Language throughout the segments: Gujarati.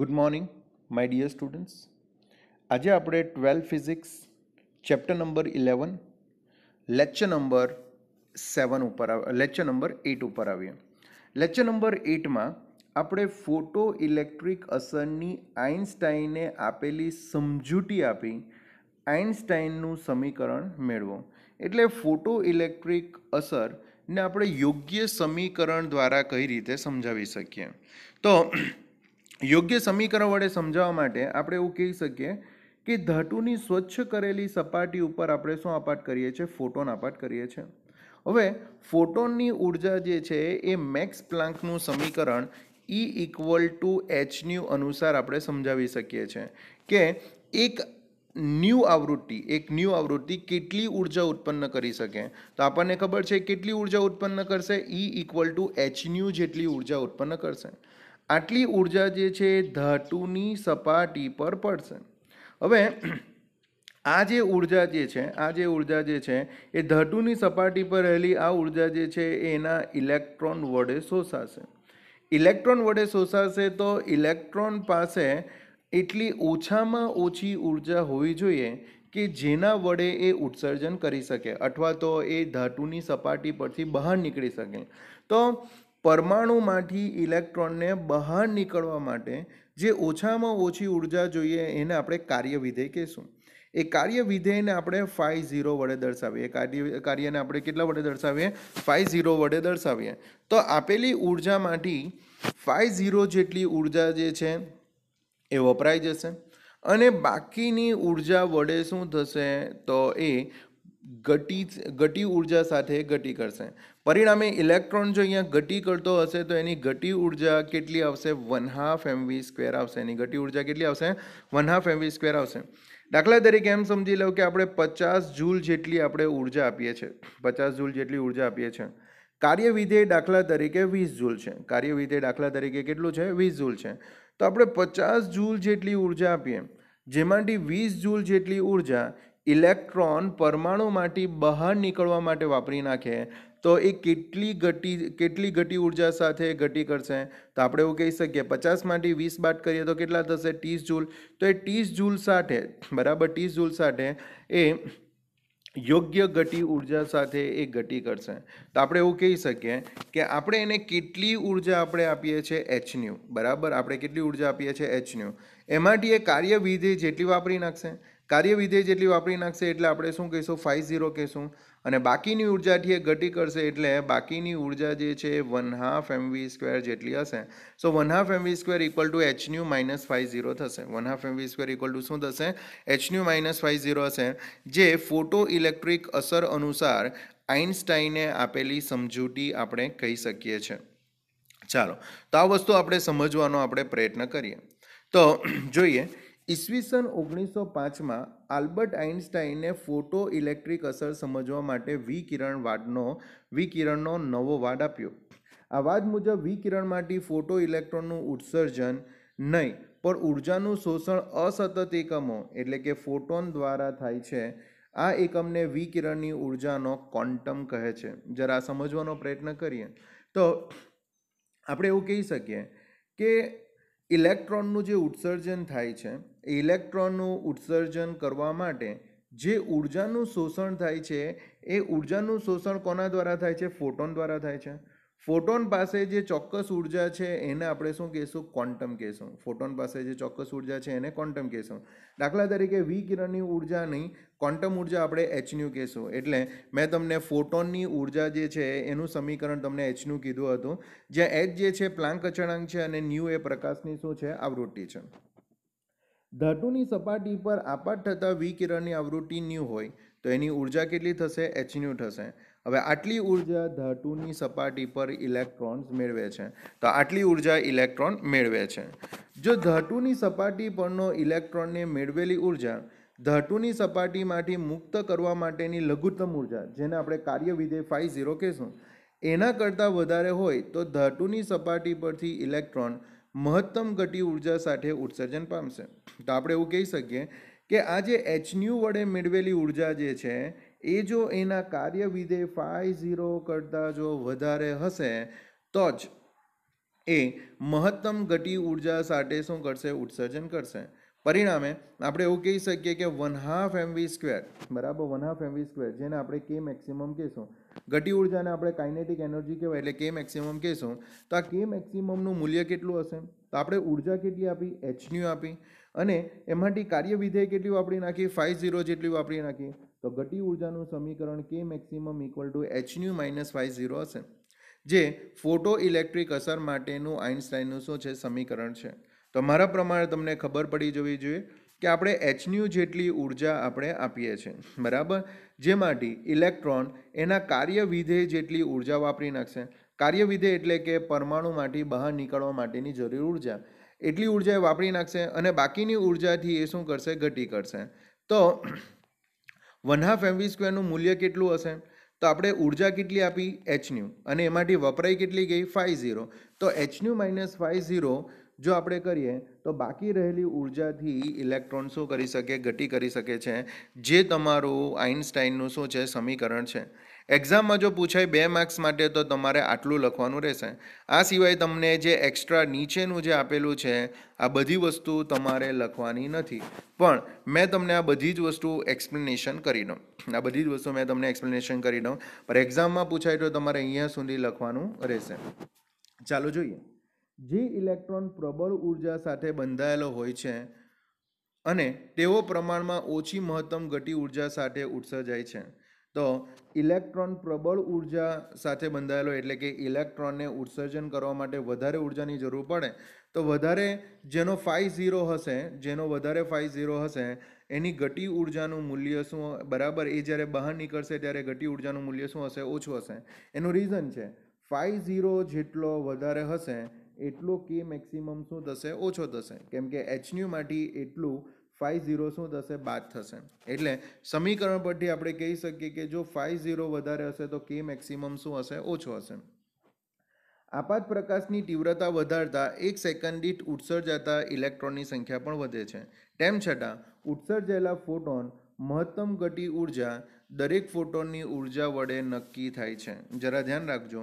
Good morning my dear students આજે આપણે twelve physics chapter number eleven lecture number seven ઉપર લેક્ચર નંબર એટ ઉપર આવીએ લેક્ચર નંબર એટમાં આપણે ફોટો ઇલેક્ટ્રિક અસરની આઇન્સ્ટાઈને આપેલી સમજૂતી આપી આઇન્સ્ટાઈનનું સમીકરણ મેળવો એટલે ફોટો ઇલેક્ટ્રિક અસર ને આપણે યોગ્ય સમીકરણ દ્વારા કઈ રીતે સમજાવી શકીએ તો યોગ્ય સમીકરણ વડે સમજાવવા માટે આપણે એવું કહી શકીએ કે ધાતુની સ્વચ્છ કરેલી સપાટી ઉપર આપણે શું આપાત કરીએ છીએ ફોટોન આપાટ કરીએ છીએ હવે ફોટોનની ઉર્જા જે છે એ મેક્સ પ્લાન્કનું સમીકરણ e equal to h nu અનુસાર આપણે સમજાવી શકીએ છીએ કે એક ન્યૂ આવૃત્તિ એક ન્યૂ આવૃત્તિ કેટલી ઉર્જા ઉત્પન્ન કરી શકે તો આપણને ખબર છે કેટલી ઉર્જા ઉત્પન્ન કરશે e equal to h nu જેટલી ઉર્જા ઉત્પન્ન કરશે આટલી ઉર્જા જે છે ધાતુની સપાટી પર પડશે હવે આ જે ઉર્જા જે છે આ જે ઉર્જા જે છે એ ધાતુની સપાટી પર રહેલી આ ઉર્જા જે છે એના ઇલેક્ટ્રોન વડે શોષાશે ઇલેક્ટ્રોન વડે શોષાશે તો ઇલેક્ટ્રોન પાસે એટલી ઓછામાં ઓછી ઉર્જા હોવી જોઈએ કે જેના વડે એ ઉત્સર્જન કરી શકે અથવા તો એ ધાતુની સપાટી પરથી બહાર નીકળી શકે તો પરમાણુમાંથી ઇલેક્ટ્રોનને બહાર નીકળવા માટે જે ઓછામાં ઓછી ઉર્જા જોઈએ એને આપણે કાર્ય વિધેય કહીશું એ કાર્ય વિધેયને આપણે ફાઈ ઝીરો વડે દર્શાવીએ કાર્ય કાર્યને આપણે કેટલા વડે દર્શાવીએ ફાઈ ઝીરો વડે દર્શાવીએ તો આપેલી ઉર્જામાંથી ફાઈ ઝીરો જેટલી ઉર્જા જે છે એ વપરાઈ જશે અને બાકીની ઉર્જા વડે શું થશે તો એ ગટી ઘટી ઉર્જા સાથે ઘટી કરશે પરિણામે ઇલેક્ટ્રોન જો અહીંયા ઘટી કરતો હશે તો એની ગટી ઉર્જા કેટલી આવશે વન હાફ એમવી સ્ક્વેર આવશે એની ગટી ઉર્જા કેટલી આવશે વન હાફ એમવી સ્ક્વેર આવશે દાખલા તરીકે એમ સમજી લઉં કે આપણે પચાસ જૂલ જેટલી આપણે ઉર્જા આપીએ છીએ પચાસ જૂલ જેટલી ઉર્જા આપીએ છીએ કાર્ય વિધેય દાખલા તરીકે વીસ જૂલ છે કાર્ય વિધેય દાખલા તરીકે કેટલું છે વીસ જૂલ છે તો આપણે પચાસ જૂલ જેટલી ઉર્જા આપીએ જેમાંથી વીસ જૂલ જેટલી ઉર્જા ઇલેક્ટ્રોન પરમાણુમાંથી બહાર નીકળવા માટે વાપરી નાખે તો એ કેટલી ઘટી કેટલી ઘટી ઉર્જા સાથે ઘટી કરશે તો આપણે એવું કહી શકીએ પચાસમાંથી વીસ બાદ કરીએ તો કેટલા થશે ત્રીસ જૂલ તો એ ત્રીસ જૂલ સાથે બરાબર ત્રીસ જૂલ સાથે એ યોગ્ય ગતિ ઉર્જા સાથે એ ગતિ કરશે તો આપણે એવું કહી શકીએ કે આપણે એને કેટલી ઉર્જા આપણે આપીએ છીએ એચન્યુ બરાબર આપણે કેટલી ઉર્જા આપીએ છીએ એચન્યુ એમાંથી એ કાર્ય કાર્યવિધિ જેટલી વાપરી નાખશે કાર્યવિધેય જેટલી વાપરી નાખશે એટલે આપણે શું કહીશું ફાઇવ ઝીરો કહીશું અને બાકીની ઉર્જા એ ઘટી કરશે એટલે બાકીની ઉર્જા જે છે વન હાફ એમવી સ્ક્વેર જેટલી હશે so one half m v square equal to h nu minus five zero થશે one half m v square equal to શું થશે એચન્યુ માઇનસ ફાઇવ ઝીરો હશે જે ફોટો ઇલેક્ટ્રિક અસર અનુસાર આઇન્સ્ટાઈને આપેલી સમજૂતી આપણે કહી શકીએ છીએ ચાલો તો આ વસ્તુ આપણે સમજવાનો આપણે પ્રયત્ન કરીએ તો જોઈએ ઈસવીસન ઓગણીસો પાંચમાં આલ્બર્ટ આઇન્સ્ટાઈને ફોટો ઇલેક્ટ્રિક અસર સમજવા માટે વિકિરણ વાડનો વિકિરણનો નવો વાડ આપ્યો આ વાદ મુજબ વિકિરણ માટે ફોટો ઇલેક્ટ્રોનનું ઉત્સર્જન નહીં પણ ઉર્જાનું શોષણ અસતત એકમો એટલે કે ફોટોન દ્વારા થાય છે આ એકમને વિકિરણની ઉર્જાનો ક્વોન્ટમ કહે છે જરા સમજવાનો પ્રયત્ન કરીએ તો આપણે એવું કહી શકીએ કે ઇલેક્ટ્રોનનું જે ઉત્સર્જન થાય છે ઇલેક્ટ્રોનનું ઉત્સર્જન કરવા માટે જે ઉર્જાનું શોષણ થાય છે એ ઉર્જાનું શોષણ કોના દ્વારા થાય છે ફોટોન દ્વારા થાય છે ફોટોન પાસે જે ચોક્કસ ઉર્જા છે એને આપણે શું કહેશું ક્વોન્ટમ કહીશું ફોટોન પાસે જે ચોક્કસ ઉર્જા છે એને ક્વોન્ટમ કહીશું દાખલા તરીકે કિરણની ઉર્જા નહીં ક્વોન્ટમ ઉર્જા આપણે એચન્યુ કહેશું એટલે મેં તમને ફોટોનની ઉર્જા જે છે એનું સમીકરણ તમને એચનું કીધું હતું જ્યાં એચ જે છે પ્લાંક અચળાંક છે અને ન્યૂ એ પ્રકાશની શું છે આવૃત્તિ છે ધાતુની સપાટી પર આપાત થતાં વિકિરણની આવૃત્તિ ન્યૂ હોય તો એની ઉર્જા કેટલી થશે એચ ન્યૂ થશે હવે આટલી ઉર્જા ધાતુની સપાટી પર ઇલેક્ટ્રોન્સ મેળવે છે તો આટલી ઉર્જા ઇલેક્ટ્રોન મેળવે છે જો ધાતુની સપાટી પરનો ઇલેક્ટ્રોનને મેળવેલી ઉર્જા ધાતુની સપાટીમાંથી મુક્ત કરવા માટેની લઘુત્તમ ઉર્જા જેને આપણે કાર્ય કાર્યવિધેય ફાઈ ઝીરો કહીશું એના કરતાં વધારે હોય તો ધાતુની સપાટી પરથી ઇલેક્ટ્રોન મહત્તમ ગતિ ઉર્જા સાથે ઉત્સર્જન પામશે તો આપણે એવું કહી શકીએ કે આ જે એચન્યુ વડે મેળવેલી ઉર્જા જે છે એ જો એના કાર્ય વિધે ફાઈ ઝીરો કરતાં જો વધારે હશે તો જ એ મહત્તમ ઘટી ઉર્જા સાથે શું કરશે ઉત્સર્જન કરશે પરિણામે આપણે એવું કહી શકીએ કે વન હાફ એમ સ્ક્વેર બરાબર વન હાફ એમ સ્ક્વેર જેને આપણે કે મેક્સિમમ કહેશું ગતિ ઉર્જાને આપણે કાઇનેટિક એનર્જી કહેવાય એટલે કે મેક્સિમમ કહેશું તો આ કે મેક્સિમમનું મૂલ્ય કેટલું હશે તો આપણે ઉર્જા કેટલી આપી એચન્યુ આપી અને એમાંથી કાર્ય વિધેય કેટલી વાપરી નાખી ફાઇવ ઝીરો જેટલી વાપરી નાખી તો ગતિ ઉર્જાનું સમીકરણ k maximum equal to h nu minus five zero હશે જે ફોટો ઇલેક્ટ્રિક અસર માટેનું આઇન્સ્ટાઇનનું શું છે સમીકરણ છે તો તમારા પ્રમાણે તમને ખબર પડી જવી જોઈએ કે આપણે એચન્યુ જેટલી ઉર્જા આપણે આપીએ છીએ બરાબર જેમાંથી ઇલેક્ટ્રોન એના કાર્ય વિધેય જેટલી ઉર્જા વાપરી નાખશે કાર્ય વિધેય એટલે કે પરમાણુમાંથી બહાર નીકળવા માટેની જરૂરી ઉર્જા એટલી ઉર્જા એ વાપરી નાખશે અને બાકીની ઉર્જાથી એ શું કરશે ઘટી કરશે તો વન હાફ એમવી સ્ક્વેરનું મૂલ્ય કેટલું હશે તો આપણે ઉર્જા કેટલી આપી એચન્યુ અને એમાંથી વપરાઈ કેટલી ગઈ ફાઇવ ઝીરો તો એચન્યુ માઇનસ ફાઇવ ઝીરો જો આપણે કરીએ તો બાકી રહેલી ઉર્જાથી ઇલેક્ટ્રોન શું કરી શકે ગતિ કરી શકે છે જે તમારું આઇન્સ્ટાઈનનું શું છે સમીકરણ છે એક્ઝામમાં જો પૂછાય બે માર્ક્સ માટે તો તમારે આટલું લખવાનું રહેશે આ સિવાય તમને જે એક્સ્ટ્રા નીચેનું જે આપેલું છે આ બધી વસ્તુ તમારે લખવાની નથી પણ મેં તમને આ બધી જ વસ્તુ એક્સપ્લેનેશન કરી દઉં આ બધી જ વસ્તુ મેં તમને એક્સપ્લેનેશન કરી દઉં પણ એક્ઝામમાં પૂછાય તો તમારે અહીંયા સુધી લખવાનું રહેશે ચાલો જોઈએ જે ઇલેક્ટ્રોન પ્રબળ ઉર્જા સાથે બંધાયેલો હોય છે અને તેઓ પ્રમાણમાં ઓછી મહત્તમ ગતિ ઉર્જા સાથે ઉત્સર્જાય છે તો ઇલેક્ટ્રોન પ્રબળ ઉર્જા સાથે બંધાયેલો એટલે કે ઇલેક્ટ્રોનને ઉત્સર્જન કરવા માટે વધારે ઉર્જાની જરૂર પડે તો વધારે જેનો ફાઈ ઝીરો હશે જેનો વધારે ફાઈ ઝીરો હશે એની ગતિ ઉર્જાનું મૂલ્ય શું બરાબર એ જ્યારે બહાર નીકળશે ત્યારે ગતિ ઉર્જાનું મૂલ્ય શું હશે ઓછું હશે એનું રીઝન છે ફાઈ ઝીરો જેટલો વધારે હશે એટલો કે મેક્સિમમ શું થશે ઓછો થશે કેમ કે એચન્યુમાંથી એટલું ફાઇવ ઝીરો શું થશે બાદ થશે એટલે સમીકરણ પરથી આપણે કહી શકીએ કે જો ફાઇવ ઝીરો વધારે હશે તો કે મેક્સિમમ શું હશે ઓછો હશે આપાત પ્રકાશની તીવ્રતા વધારતા એક સેકન્ડ દીઠ ઉત્સર્જાતા ઇલેક્ટ્રોનની સંખ્યા પણ વધે છે તેમ છતાં ઉત્સર્જાયેલા ફોટોન મહત્તમ ગતિ ઉર્જા દરેક ફોટોનની ઉર્જા વડે નક્કી થાય છે જરા ધ્યાન રાખજો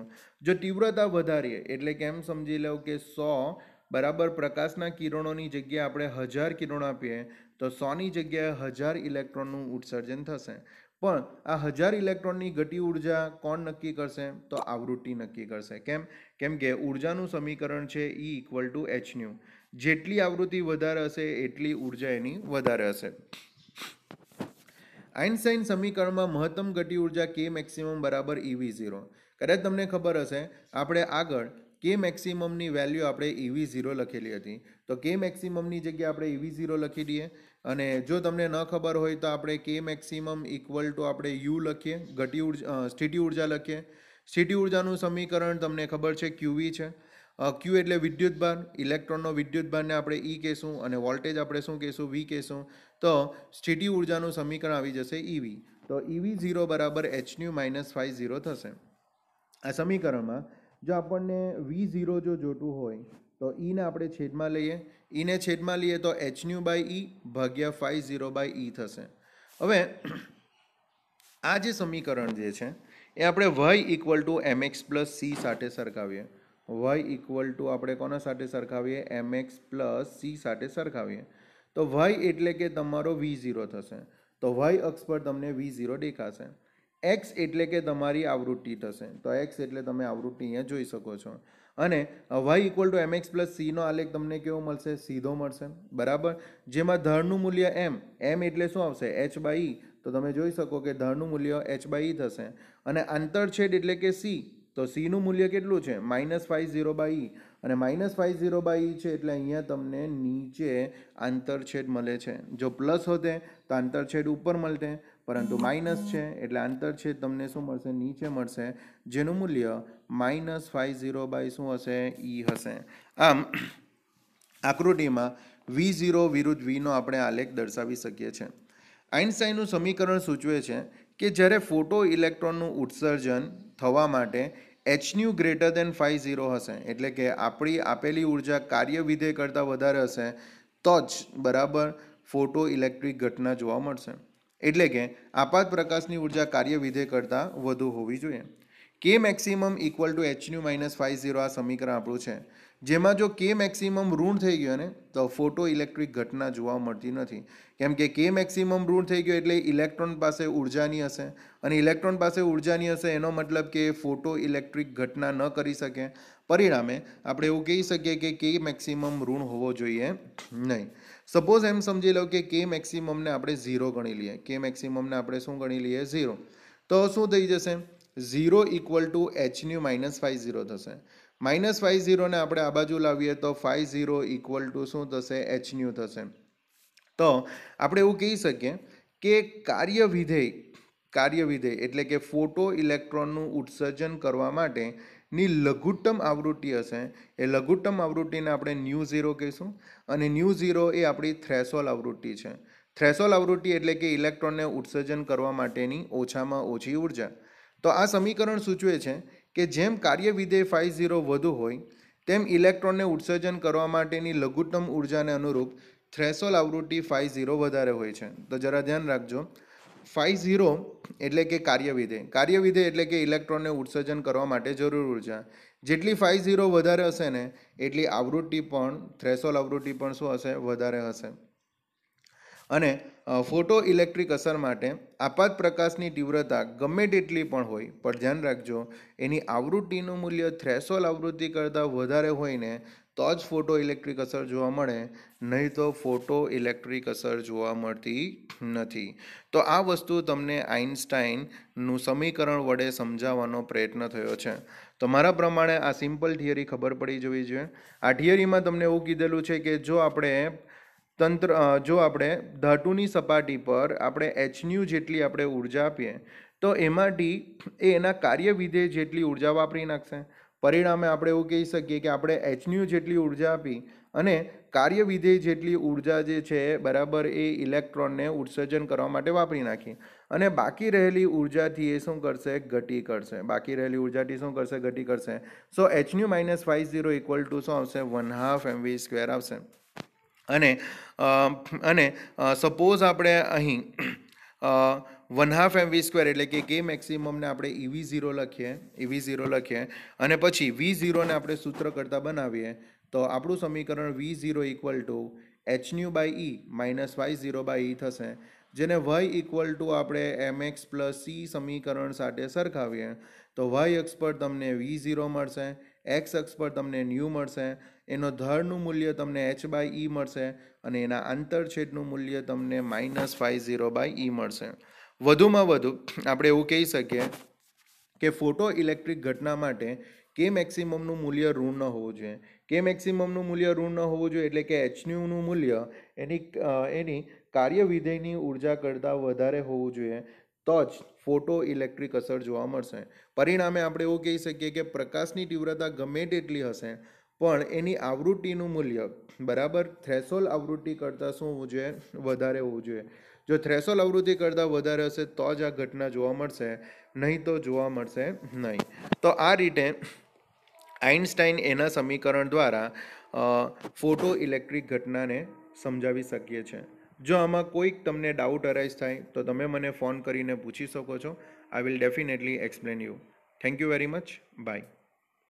જો તીવ્રતા વધારીએ એટલે કે એમ સમજી લો કે સો બરાબર પ્રકાશના કિરણોની જગ્યાએ આપણે હજાર કિરણો આપીએ તો સોની જગ્યાએ હજાર ઇલેક્ટ્રોનનું ઉત્સર્જન થશે પણ આ હજાર ઇલેક્ટ્રોનની ગતિ ઉર્જા કોણ નક્કી કરશે તો આવૃત્તિ નક્કી કરશે કેમ કેમ કે ઉર્જાનું સમીકરણ છે ઈ ઇક્વલ ટુ એચન્યુ જેટલી આવૃત્તિ વધારે હશે એટલી ઉર્જા એની વધારે હશે આઇન્સાઇન સમીકરણમાં મહત્તમ ગતિ ઉર્જા કે મેક્સિમમ બરાબર ઇવી e ઝીરો કદાચ તમને ખબર હશે આપણે આગળ કે મેક્સિમમની વેલ્યુ આપણે ઇવી e ઝીરો લખેલી હતી તો કે મેક્સિમમની જગ્યાએ આપણે ઇવી e ઝીરો લખી દઈએ અને જો તમને ન ખબર હોય તો આપણે કે મેક્સિમમ ઇક્વલ ટુ આપણે યુ લખીએ ઘટી ઉર્જા સ્થિતિ ઉર્જા લખીએ સ્થિતિ ઉર્જાનું સમીકરણ તમને ખબર છે ક્યુવી છે ક્યુ એટલે વિદ્યુતભાર ઇલેક્ટ્રોનનો વિદ્યુતભારને આપણે ઈ e કહેશું અને વોલ્ટેજ આપણે શું કહેશું વી કહેશું તો સ્થિતિ ઉર્જાનું સમીકરણ આવી જશે ઈવી e તો ઈવી e ઝીરો બરાબર એચન્યુ માઇનસ ફાઇવ ઝીરો થશે આ સમીકરણમાં જો આપણને વી ઝીરો જો જોતું હોય તો ઈને આપણે છેદમાં લઈએ ઈને છેદમાં લઈએ તો એચન્યુ બાય ઈ ભાગ્યા ફાઇવ ઝીરો બાય ઈ થશે હવે આ જે સમીકરણ જે છે એ આપણે y equal to m x plus c સાથે સરખાવીએ વાય ઇક્વલ ટુ આપણે કોના સાથે સરખાવીએ એમ એક્સ પ્લસ સી સાથે સરખાવીએ તો વાય એટલે કે તમારો વી ઝીરો થશે તો વાય અક્ષ પર તમને વી ઝીરો દેખાશે એક્સ એટલે કે તમારી આવૃત્તિ થશે તો એક્સ એટલે તમે આવૃત્તિ અહીંયા જોઈ શકો છો અને y equal to m x plus સીનો આલેખ તમને કેવો મળશે સીધો મળશે બરાબર જેમાં ધળનું મૂલ્ય એમ એમ એટલે શું આવશે એચ બાય e. તો તમે જોઈ શકો કે ધળનું મૂલ્ય એચ બાય e થશે અને આંતરછેદ એટલે કે સી તો સીનું મૂલ્ય કેટલું છે minus five zero by e e. અને minus five zero by e e છે એટલે અહીંયા તમને નીચે આંતરછેદ મળે છે જો પ્લસ હોતે તો આંતરછેદ ઉપર મળતે પરંતુ માઇનસ છે એટલે આંતરછેદ તમને શું મળશે નીચે મળશે જેનું મૂલ્ય માઇનસ ફાઇવ ઝીરો બાય શું હશે ઈ e હશે આમ આકૃતિમાં વી ઝીરો વિરુદ્ધ વીનો આપણે આલેખ દર્શાવી શકીએ છીએ આઇન્સ્ટાઈનનું સમીકરણ સૂચવે છે કે જ્યારે ફોટો ઇલેક્ટ્રોનનું ઉત્સર્જન થવા માટે h nu greater than five zero હશે એટલે કે આપણી આપેલી ઉર્જા કાર્ય વિધેય કરતાં વધારે હશે તો જ બરાબર ફોટો ઇલેક્ટ્રિક ઘટના જોવા મળશે એટલે કે આપાત પ્રકાશની ઉર્જા કાર્ય વિધેય કરતાં વધુ હોવી જોઈએ k maximum equal to h nu minus five zero આ સમીકરણ આપણું છે જેમાં જો કે મેક્સિમમ ઋણ થઈ ગયો ને તો ફોટો ઇલેક્ટ્રિક ઘટના જોવા મળતી નથી કેમ કે કે મેક્સિમમ ઋણ થઈ ગયો એટલે ઇલેક્ટ્રોન પાસે ઉર્જાની હશે અને ઇલેક્ટ્રોન પાસે ઉર્જાની હશે એનો મતલબ કે ફોટો ઇલેક્ટ્રિક ઘટના ન કરી શકે પરિણામે આપણે એવું કહી શકીએ કે કે મેક્સિમમ ઋણ હોવો જોઈએ નહીં સપોઝ એમ સમજી લો કે કે મેક્સિમમને આપણે ઝીરો ગણી લઈએ કે મેક્સિમમને આપણે શું ગણી લઈએ ઝીરો તો શું થઈ જશે zero equal to h nu minus five zero થશે માઇનસ ફાઇવ ઝીરોને આપણે આ બાજુ લાવીએ તો ફાઇવ ઝીરો ઇક્વલ ટુ શું થશે એચન્યુ થશે તો આપણે એવું કહી શકીએ કે કાર્ય વિધેય કાર્ય વિધેય એટલે કે ફોટો ઇલેક્ટ્રોનનું ઉત્સર્જન કરવા માટે ની લઘુત્તમ આવૃત્તિ હશે એ લઘુત્તમ આવૃત્તિને આપણે ન્યૂ ઝીરો કહીશું અને ન્યૂ ઝીરો એ આપણી થ્રેસોલ આવૃત્તિ છે થ્રેસોલ આવૃત્તિ એટલે કે ઇલેક્ટ્રોનને ઉત્સર્જન કરવા માટેની ઓછામાં ઓછી ઉર્જા તો આ સમીકરણ સૂચવે છે કે જેમ કાર્ય વિધેય ફાઈ ઝીરો વધુ હોય તેમ ઇલેક્ટ્રોનને ઉત્સર્જન કરવા માટેની લઘુત્તમ ઉર્જાને અનુરૂપ થ્રેસોલ આવૃત્તિ ફાઈ ઝીરો વધારે હોય છે તો જરા ધ્યાન રાખજો ફાઈ ઝીરો એટલે કે કાર્ય વિધેય કાર્ય વિધેય એટલે કે ઇલેક્ટ્રોનને ઉત્સર્જન કરવા માટે જરૂર ઉર્જા જેટલી ફાઈ ઝીરો વધારે હશે ને એટલી આવૃત્તિ પણ થ્રેસોલ આવૃત્તિ પણ શું હશે વધારે હશે અને ફોટો ઇલેક્ટ્રિક અસર માટે આપાત પ્રકાશની તીવ્રતા ગમે તેટલી પણ હોય પણ ધ્યાન રાખજો એની આવૃત્તિનું મૂલ્ય થ્રેશોલ આવૃત્તિ કરતાં વધારે હોઈને તો જ ફોટો ઇલેક્ટ્રિક અસર જોવા મળે નહીં તો ફોટો ઇલેક્ટ્રિક અસર જોવા મળતી નથી તો આ વસ્તુ તમને આઇન્સ્ટાઈનનું સમીકરણ વડે સમજાવવાનો પ્રયત્ન થયો છે તો મારા પ્રમાણે આ સિમ્પલ થિયરી ખબર પડી જવી જોઈએ આ થિયરીમાં તમને એવું કીધેલું છે કે જો આપણે તંત્ર જો આપણે ધાતુની સપાટી પર આપણે એચન્યુ જેટલી આપણે ઉર્જા આપીએ તો એમાંથી એ એના કાર્ય વિધે જેટલી ઊર્જા વાપરી નાખશે પરિણામે આપણે એવું કહી શકીએ કે આપણે એચન્યુ જેટલી ઉર્જા આપી અને કાર્ય વિધેય જેટલી ઊર્જા જે છે બરાબર એ ઇલેક્ટ્રોનને ઉત્સર્જન કરવા માટે વાપરી નાખી અને બાકી રહેલી ઊર્જાથી એ શું કરશે ઘટી કરશે બાકી રહેલી ઊર્જાથી શું કરશે ઘટી કરશે so h nu minus five zero equal to શું આવશે one half m v square આવશે અને અને સપોઝ આપણે અહીં one half m v square એટલે કે કે મેક્સિમમને આપણે ઇવી e ઝીરો લખીએ ઇવી e ઝીરો લખીએ અને પછી વી ઝીરોને આપણે સૂત્ર કરતાં બનાવીએ તો આપણું સમીકરણ v zero equal to h nu by e minus y zero by e થશે જેને વાય ઇક્વલ ટુ આપણે એમ એક્સ પ્લસ સી સમીકરણ સાથે સરખાવીએ તો વાય એક્સ પર તમને વી ઝીરો મળશે એક્સ અક્ષ પર તમને ન્યૂ મળશે એનો ધરનું મૂલ્ય તમને એચ બાય ઈ મળશે અને એના આંતરછેદનું મૂલ્ય તમને minus five zero by e મળશે વધુમાં વધુ આપણે એવું કહી શકીએ કે ફોટો ઇલેક્ટ્રિક ઘટના માટે કે મેક્સિમમનું મૂલ્ય ઋણ ન હોવું જોઈએ કે મેક્સિમમનું મૂલ્ય ઋણ ન હોવું જોઈએ એટલે કે એચન્યુનું મૂલ્ય એની એની કાર્ય વિધેયની ઉર્જા કરતાં વધારે હોવું જોઈએ તો જ ફોટો ઇલેક્ટ્રિક અસર જોવા મળશે પરિણામે આપણે એવું કહી શકીએ કે પ્રકાશની તીવ્રતા ગમે તેટલી હશે પણ એની આવૃત્તિનું મૂલ્ય બરાબર થ્રેસોલ આવૃત્તિ કરતાં શું હોવું જોઈએ વધારે હોવું જોઈએ જો થ્રેસોલ આવૃત્તિ કરતાં વધારે હશે તો જ આ ઘટના જોવા મળશે નહીં તો જોવા મળશે નહીં તો આ રીતે આઇન્સ્ટાઈન એના સમીકરણ દ્વારા ફોટો ઇલેક્ટ્રિક ઘટનાને સમજાવી શકીએ છીએ જો આમાં કોઈક તમને ડાઉટ અરાઇઝ થાય તો તમે મને ફોન કરીને પૂછી શકો છો I will definitely explain you thank you very much by